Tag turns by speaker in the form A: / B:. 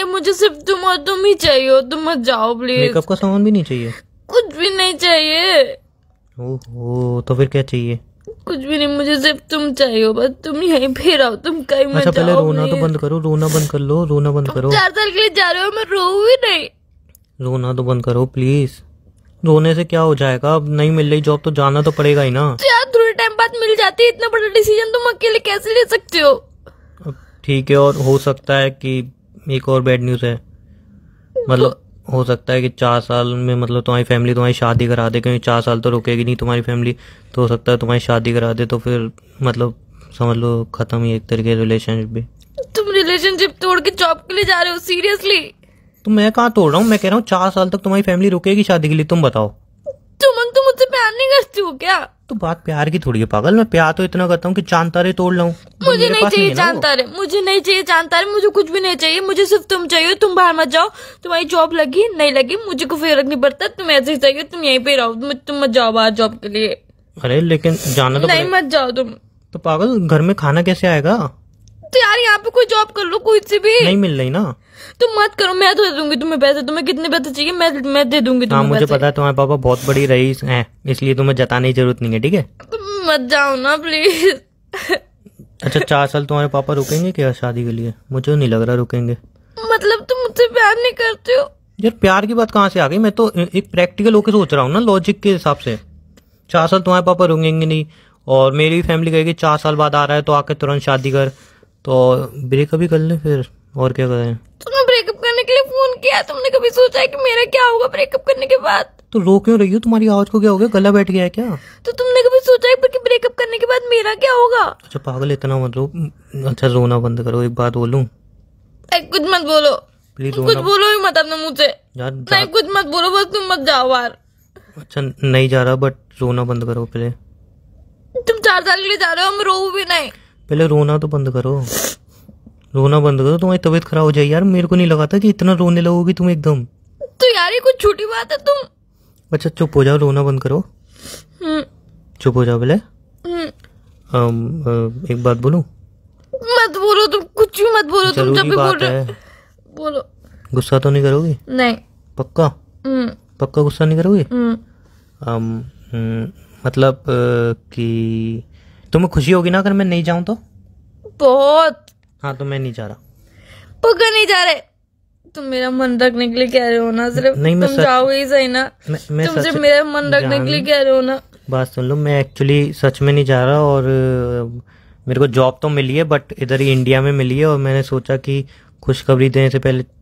A: चाहिए मुझे सिर्फ तुम और तुम ही चाहिए तुम मत जाओ प्लीज मेकअप
B: का सामान भी नहीं चाहिए
A: कुछ भी नहीं चाहिए
B: ओ, ओ, तो फिर क्या चाहिए
A: कुछ भी नहीं मुझे सिर्फ तुम चाहिए हो बस तुम यहीं फिर आओ तुम कहीं मत अच्छा, पहले रोना तो बंद
B: करो रोना बंद कर लो रोना बंद करो चार
A: साल के लिए जा रहे हो मैं रो भी नहीं
B: रोना तो बंद करो प्लीज रोने से क्या हो जाएगा अब नहीं मिल रही जॉब तो जाना तो पड़ेगा ही ना
A: यार थोड़े टाइम बाद मिल जाती है इतना बड़ा डिसीजन तुम अकेले कैसे ले सकते हो
B: ठीक है और हो सकता है कि एक और बैड न्यूज़ है मतलब हो सकता है कि चार साल में मतलब तुम्हारी फैमिली तुम्हारी शादी करा दे क्योंकि चार साल तो रुकेगी नहीं तुम्हारी फैमिली तो हो सकता है तुम्हारी शादी करा दे तो फिर मतलब समझ लो खत्म ही एक तरीके रिलेशनशिप भी
A: तुम रिलेशनशिप तोड़ के जॉब के लिए जा रहे हो सीरियसली
B: तो मैं कहाँ तोड़ रहा हूँ मैं कह रहा हूँ चार साल तक तुम्हारी फैमिली रुकेगी शादी के लिए तुम बताओ तो
A: तुम तो मुझसे प्यार नहीं करती हो क्या
B: तो बात प्यार की थोड़ी है पागल मैं प्यार तो इतना करता हूँ कि चांद तारे तोड़ लाऊं मुझे नहीं चाहिए चांद तारे
A: मुझे नहीं चाहिए चांद तारे मुझे कुछ भी नहीं चाहिए मुझे सिर्फ तुम चाहिए तुम बाहर मत जाओ तुम्हारी जॉब लगी नहीं लगी मुझे कोई फर्क नहीं पड़ता तुम ऐसे ही चाहिए तुम यहीं पे रहो तुम मत जाओ बाहर जॉब के लिए
B: अरे लेकिन जाना तो नहीं मत जाओ तुम तो पागल घर में खाना कैसे आएगा
A: यहाँ पे कोई जॉब कर लो कोई से भी नहीं मिल रही ना तुम तो मत करो मैं तो दे दूंगी तुम्हें पैसे तुम्हें कितने पैसे चाहिए मैं मैं दे दूंगी हाँ, तुम्हें मुझे
B: पता है तुम्हारे पापा बहुत बड़ी रही है इसलिए तुम्हें जताने की जरूरत नहीं है ठीक है
A: तुम मत जाओ ना प्लीज
B: अच्छा चार साल तुम्हारे पापा रुकेंगे क्या शादी के लिए मुझे नहीं लग रहा रुकेंगे
A: मतलब तुम मुझसे प्यार नहीं करते हो
B: यार प्यार की बात कहाँ से आ गई मैं तो एक प्रैक्टिकल होकर सोच रहा हूँ ना लॉजिक के हिसाब से चार साल तुम्हारे पापा रुकेंगे नहीं और मेरी फैमिली कहेगी चार साल बाद आ रहा है तो आके तुरंत शादी कर तो ब्रेकअप भी कर ले फिर और क्या करें
A: तुमने तो ब्रेकअप करने के लिए फोन किया तुमने कभी सोचा है कि मेरा क्या होगा ब्रेकअप करने के बाद
B: तो रो क्यों रही हो तुम्हारी आवाज को क्या हो गया गला बैठ गया है क्या
A: तो तुमने कभी सोचा है कि ब्रेकअप करने के बाद मेरा क्या होगा
B: अच्छा पागल इतना मत रो अच्छा रोना बंद करो एक बात बोलूं
A: एक कुछ मत बोलो
B: प्लीज कुछ बोलो
A: ही मत अपने मुझे यार नहीं कुछ मत बोलो बस तुम मत जाओ यार
B: अच्छा नहीं जा रहा बट रोना बंद करो प्ले
A: तुम चार साल के लिए जा रहे हो हम रो भी नहीं
B: पहले रोना तो बंद करो रोना बंद करो तुम्हारी तबीयत खराब हो जाए यार मेरे को नहीं लगा था कि इतना रोने लगोगी तुम एकदम
A: तो यार ये कुछ छोटी बात है तुम
B: अच्छा चुप हो जाओ रोना बंद करो हम्म। चुप हो जाओ पहले
A: हम्म। एक बात बोलू मत बोलो तुम कुछ भी मत बोलो तुम जब भी बोल रहे बोलो
B: गुस्सा तो नहीं करोगी नहीं पक्का हम्म। पक्का गुस्सा नहीं करोगी मतलब कि तुम्हें तो खुशी होगी ना अगर मैं नहीं जाऊं तो
A: बहुत
B: हाँ तो मैं नहीं जा रहा
A: पक्का नहीं जा रहे तुम मेरा मन रखने के लिए कह रहे हो ना सिर्फ नहीं मैं तुम सच... जाओगे ही सही ना
B: मैं, मैं तुम सिर्फ
A: मेरा मन रखने के लिए कह रहे हो ना
B: बात सुन लो मैं एक्चुअली सच में नहीं जा रहा और मेरे को जॉब तो मिली है बट इधर ही इंडिया में मिली है और मैंने सोचा कि खुशखबरी देने से पहले